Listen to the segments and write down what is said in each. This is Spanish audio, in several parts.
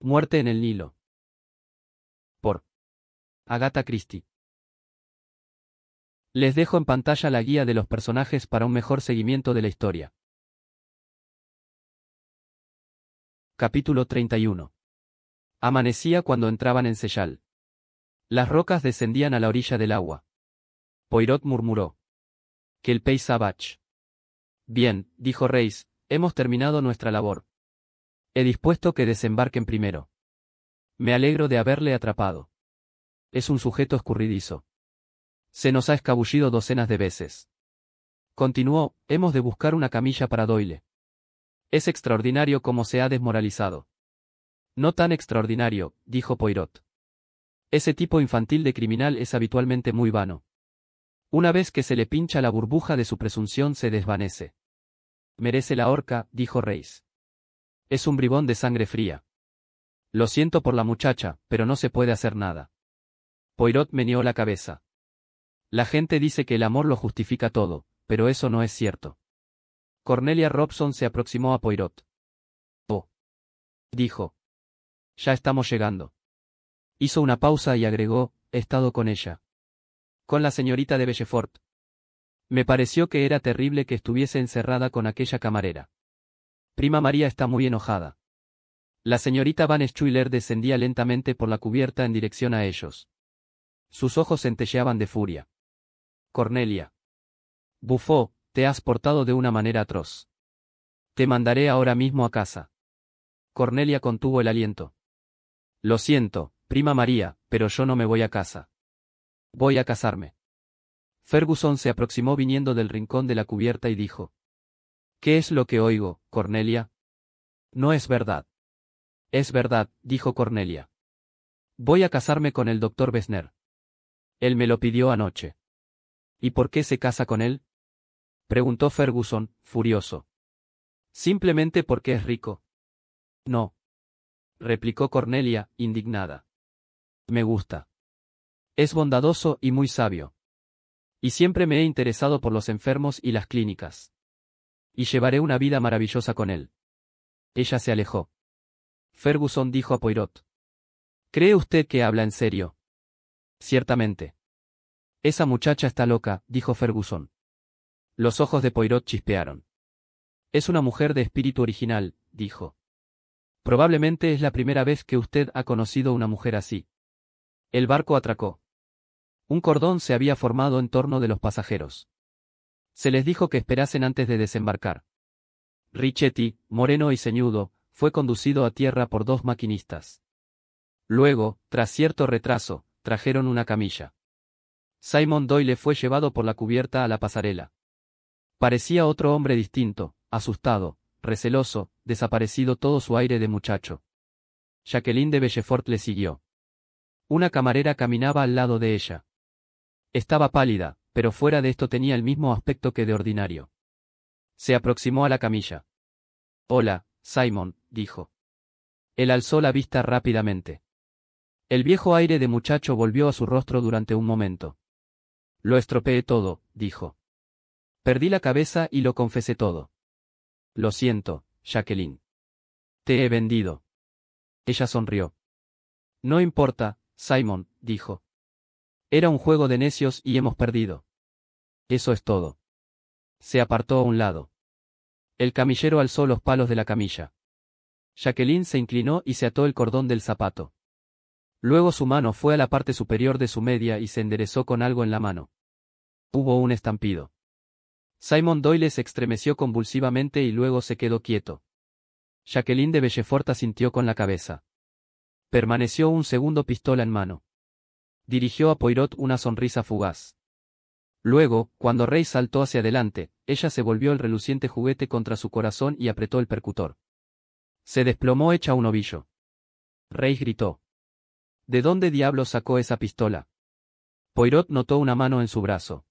Muerte en el Nilo. Por Agatha Christie. Les dejo en pantalla la guía de los personajes para un mejor seguimiento de la historia. Capítulo 31. Amanecía cuando entraban en sellal Las rocas descendían a la orilla del agua. Poirot murmuró. Que el bach Bien, dijo Reis, hemos terminado nuestra labor. He dispuesto que desembarquen primero. Me alegro de haberle atrapado. Es un sujeto escurridizo. Se nos ha escabullido docenas de veces. Continuó, hemos de buscar una camilla para Doyle. Es extraordinario cómo se ha desmoralizado. No tan extraordinario, dijo Poirot. Ese tipo infantil de criminal es habitualmente muy vano. Una vez que se le pincha la burbuja de su presunción se desvanece. Merece la horca, dijo Reis. Es un bribón de sangre fría. Lo siento por la muchacha, pero no se puede hacer nada. Poirot meneó la cabeza. La gente dice que el amor lo justifica todo, pero eso no es cierto. Cornelia Robson se aproximó a Poirot. Oh. Dijo. Ya estamos llegando. Hizo una pausa y agregó, he estado con ella. Con la señorita de Bellefort. Me pareció que era terrible que estuviese encerrada con aquella camarera. Prima María está muy enojada. La señorita Van Schuyler descendía lentamente por la cubierta en dirección a ellos. Sus ojos centelleaban de furia. Cornelia. Bufó, te has portado de una manera atroz. Te mandaré ahora mismo a casa. Cornelia contuvo el aliento. Lo siento, prima María, pero yo no me voy a casa. Voy a casarme. Ferguson se aproximó viniendo del rincón de la cubierta y dijo. ¿Qué es lo que oigo, Cornelia? No es verdad. Es verdad, dijo Cornelia. Voy a casarme con el doctor Besner. Él me lo pidió anoche. ¿Y por qué se casa con él? preguntó Ferguson, furioso. Simplemente porque es rico. No. replicó Cornelia, indignada. Me gusta. Es bondadoso y muy sabio. Y siempre me he interesado por los enfermos y las clínicas y llevaré una vida maravillosa con él. Ella se alejó. Ferguson dijo a Poirot. ¿Cree usted que habla en serio? Ciertamente. Esa muchacha está loca, dijo Ferguson. Los ojos de Poirot chispearon. Es una mujer de espíritu original, dijo. Probablemente es la primera vez que usted ha conocido una mujer así. El barco atracó. Un cordón se había formado en torno de los pasajeros. Se les dijo que esperasen antes de desembarcar. Richetti, moreno y ceñudo, fue conducido a tierra por dos maquinistas. Luego, tras cierto retraso, trajeron una camilla. Simon Doyle fue llevado por la cubierta a la pasarela. Parecía otro hombre distinto, asustado, receloso, desaparecido todo su aire de muchacho. Jacqueline de Bellefort le siguió. Una camarera caminaba al lado de ella. Estaba pálida, pero fuera de esto tenía el mismo aspecto que de ordinario. Se aproximó a la camilla. Hola, Simon, dijo. Él alzó la vista rápidamente. El viejo aire de muchacho volvió a su rostro durante un momento. Lo estropeé todo, dijo. Perdí la cabeza y lo confesé todo. Lo siento, Jacqueline. Te he vendido. Ella sonrió. No importa, Simon, dijo. Era un juego de necios y hemos perdido. Eso es todo. Se apartó a un lado. El camillero alzó los palos de la camilla. Jacqueline se inclinó y se ató el cordón del zapato. Luego su mano fue a la parte superior de su media y se enderezó con algo en la mano. Hubo un estampido. Simon Doyle se estremeció convulsivamente y luego se quedó quieto. Jacqueline de Bellefort asintió con la cabeza. Permaneció un segundo pistola en mano dirigió a Poirot una sonrisa fugaz. Luego, cuando Rey saltó hacia adelante, ella se volvió el reluciente juguete contra su corazón y apretó el percutor. Se desplomó hecha un ovillo. Rey gritó. ¿De dónde diablo sacó esa pistola? Poirot notó una mano en su brazo.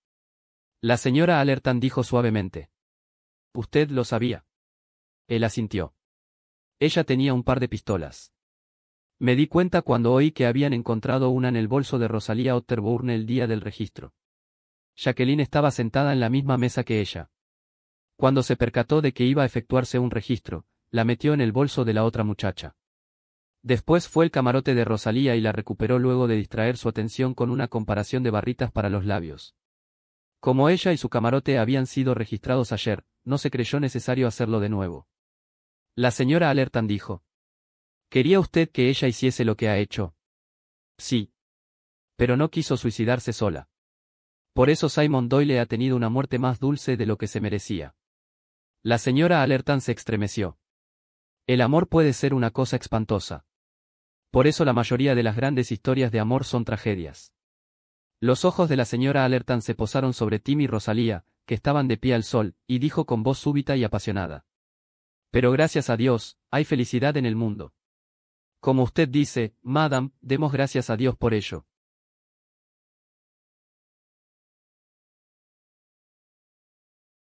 La señora alertan dijo suavemente. Usted lo sabía. Él asintió. Ella tenía un par de pistolas. Me di cuenta cuando oí que habían encontrado una en el bolso de Rosalía Otterburn el día del registro. Jacqueline estaba sentada en la misma mesa que ella. Cuando se percató de que iba a efectuarse un registro, la metió en el bolso de la otra muchacha. Después fue el camarote de Rosalía y la recuperó luego de distraer su atención con una comparación de barritas para los labios. Como ella y su camarote habían sido registrados ayer, no se creyó necesario hacerlo de nuevo. La señora Alertan dijo, ¿Quería usted que ella hiciese lo que ha hecho? Sí. Pero no quiso suicidarse sola. Por eso Simon Doyle ha tenido una muerte más dulce de lo que se merecía. La señora Alertan se estremeció. El amor puede ser una cosa espantosa. Por eso la mayoría de las grandes historias de amor son tragedias. Los ojos de la señora Alertan se posaron sobre Tim y Rosalía, que estaban de pie al sol, y dijo con voz súbita y apasionada. Pero gracias a Dios, hay felicidad en el mundo. Como usted dice, madam, demos gracias a Dios por ello.